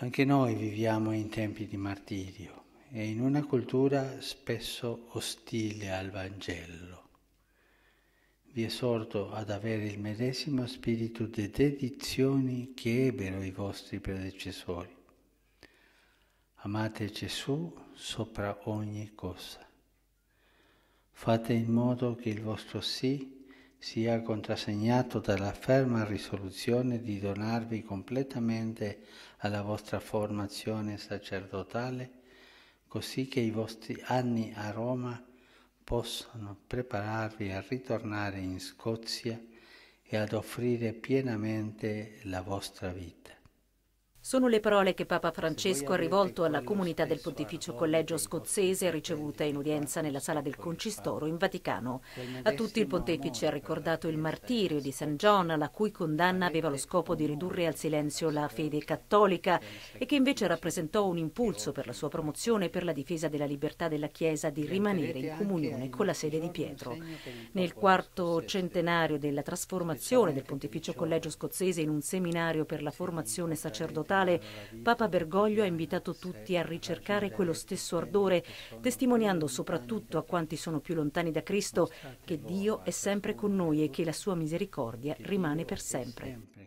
Anche noi viviamo in tempi di martirio e in una cultura spesso ostile al Vangelo. Vi esorto ad avere il medesimo spirito di dedizione che ebbero i vostri predecessori. Amate Gesù sopra ogni cosa. Fate in modo che il vostro sì sia sia contrassegnato dalla ferma risoluzione di donarvi completamente alla vostra formazione sacerdotale, così che i vostri anni a Roma possano prepararvi a ritornare in Scozia e ad offrire pienamente la vostra vita. Sono le parole che Papa Francesco ha rivolto alla comunità del Pontificio Collegio Scozzese ricevuta in udienza nella sala del Concistoro in Vaticano. A tutti il pontefice ha ricordato il martirio di San John, la cui condanna aveva lo scopo di ridurre al silenzio la fede cattolica e che invece rappresentò un impulso per la sua promozione e per la difesa della libertà della Chiesa di rimanere in comunione con la sede di Pietro. Nel quarto centenario della trasformazione del Pontificio Collegio Scozzese in un seminario per la formazione sacerdotale Natale, Papa Bergoglio ha invitato tutti a ricercare quello stesso ardore, testimoniando soprattutto a quanti sono più lontani da Cristo che Dio è sempre con noi e che la sua misericordia rimane per sempre.